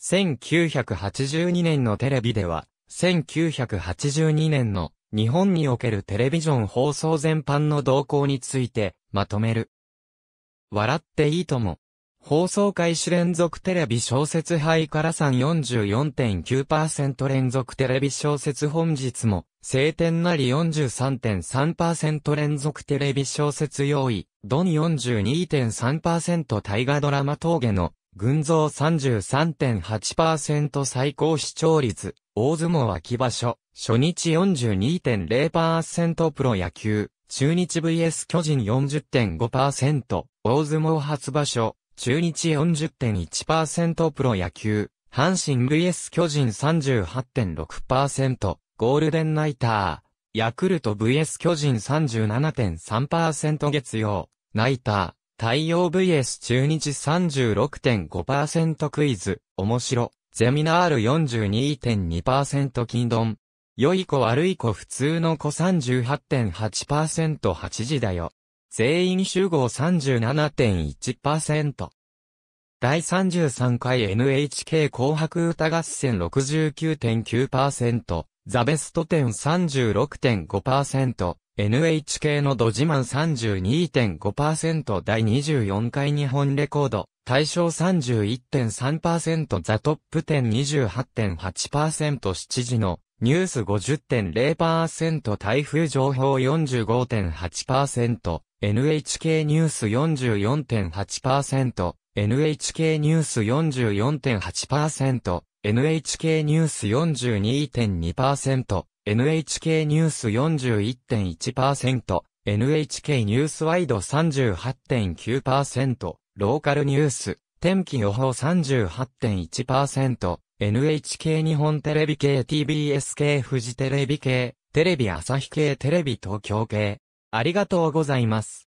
1982年のテレビでは、1982年の日本におけるテレビジョン放送全般の動向についてまとめる。笑っていいとも。放送開始連続テレビ小説杯から344.9%連続テレビ小説本日も、晴天なり43.3%連続テレビ小説用意、ドン42.3%大河ドラマ峠の群像33.8%最高視聴率、大相撲秋場所、初日42.0%プロ野球、中日 VS 巨人40.5%、大相撲初場所、中日40.1%プロ野球、阪神 VS 巨人38.6%、ゴールデンナイター、ヤクルト VS 巨人37.3%月曜、ナイター、太陽 VS 中日36.5%クイズ、面白、ゼミナール42.2%金丼。良い子悪い子普通の子 38.8%8 時だよ。全員集合37.1%。第33回 NHK 紅白歌合戦69.9%、ザベスト1036.5%、NHK のドジマン32.5%第24回日本レコード、対象31.3%ザトップ1028.8% 7時のニュース50.0%台風情報45.8% NHK ニュース44.8% NHK ニュース44.8% NHK ニュース42.2% NHK ニュース41.1%、NHK ニュースワイド38.9%、ローカルニュース、天気予報38.1%、NHK 日本テレビ系 TBS 系富士テレビ系、テレビ朝日系テレビ東京系。ありがとうございます。